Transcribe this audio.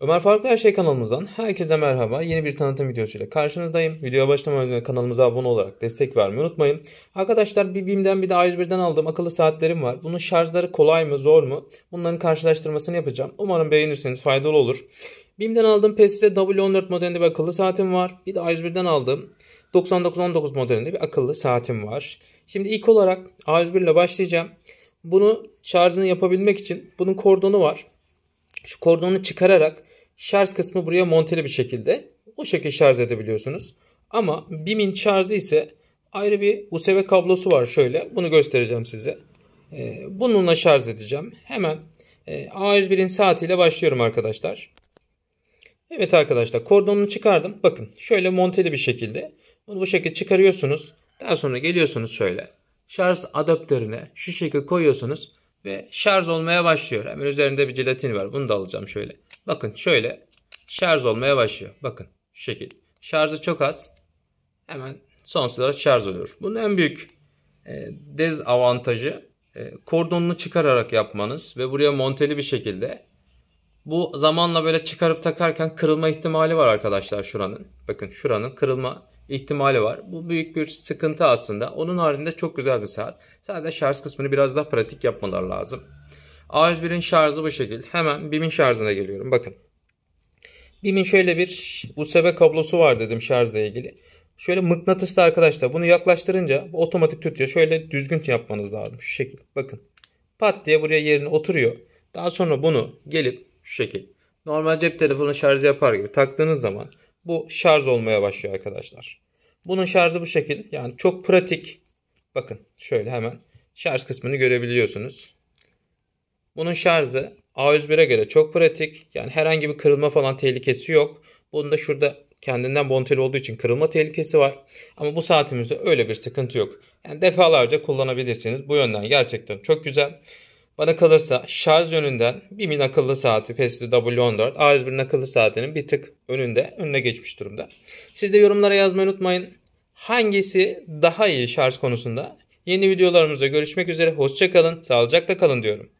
Ömer farklı Her Şey kanalımızdan herkese merhaba. Yeni bir tanıtım videosuyla karşınızdayım. Videoya başlamadan önce kanalımıza abone olarak destek vermeyi unutmayın. Arkadaşlar bir BİM'den bir de A101'den aldığım akıllı saatlerim var. Bunun şarjları kolay mı zor mu? Bunların karşılaştırmasını yapacağım. Umarım beğenirseniz faydalı olur. BİM'den aldığım PSS W14 modelinde bir akıllı saatim var. Bir de A101'den aldığım 9919 modelinde bir akıllı saatim var. Şimdi ilk olarak A101 ile başlayacağım. Bunu şarjını yapabilmek için bunun kordonu var. Şu kordonu çıkararak Şarj kısmı buraya monteli bir şekilde. O şekilde şarj edebiliyorsunuz. Ama BIM'in şarjı ise ayrı bir USB kablosu var şöyle. Bunu göstereceğim size. Ee, bununla şarj edeceğim. Hemen e, A101'in saatiyle başlıyorum arkadaşlar. Evet arkadaşlar kordonunu çıkardım. Bakın şöyle monteli bir şekilde. Bunu bu şekilde çıkarıyorsunuz. Daha sonra geliyorsunuz şöyle. Şarj adaptörüne şu şekilde koyuyorsunuz ve şarj olmaya başlıyor. Hemen üzerinde bir jelatin var. Bunu da alacağım şöyle. Bakın şöyle şarj olmaya başlıyor. Bakın şu şekil. Şarjı çok az. Hemen sonsuz olarak şarj oluyor. Bunun en büyük e, dezavantajı e, kordonunu çıkararak yapmanız ve buraya monteli bir şekilde bu zamanla böyle çıkarıp takarken kırılma ihtimali var arkadaşlar şuranın. Bakın şuranın kırılma ihtimali var. Bu büyük bir sıkıntı aslında. Onun haricinde çok güzel bir saat. Sadece şarj kısmını biraz daha pratik yapmalar lazım. A101'in şarjı bu şekilde. Hemen BİM'in şarjına geliyorum. Bakın. BİM'in şöyle bir USB kablosu var dedim şarjla ilgili. Şöyle mıknatıslı arkadaşlar bunu yaklaştırınca otomatik tutuyor. Şöyle düzgün yapmanız lazım. Şu şekil. Bakın. Pat diye buraya yerine oturuyor. Daha sonra bunu gelip şu şekil. Normal cep telefonu şarjı yapar gibi taktığınız zaman bu şarj olmaya başlıyor arkadaşlar. Bunun şarjı bu şekil. Yani çok pratik. Bakın şöyle hemen şarj kısmını görebiliyorsunuz. Bunun şarjı A101'e göre çok pratik. Yani herhangi bir kırılma falan tehlikesi yok. Bunun da şurada kendinden bonteli olduğu için kırılma tehlikesi var. Ama bu saatimizde öyle bir sıkıntı yok. Yani defalarca kullanabilirsiniz. Bu yönden gerçekten çok güzel. Bana kalırsa şarj yönünden BİM'in akıllı saati PES'li W14 A101'in akıllı saatinin bir tık önünde önüne geçmiş durumda. Siz de yorumlara yazmayı unutmayın. Hangisi daha iyi şarj konusunda? Yeni videolarımızda görüşmek üzere. Hoşçakalın, sağlıcakla kalın diyorum.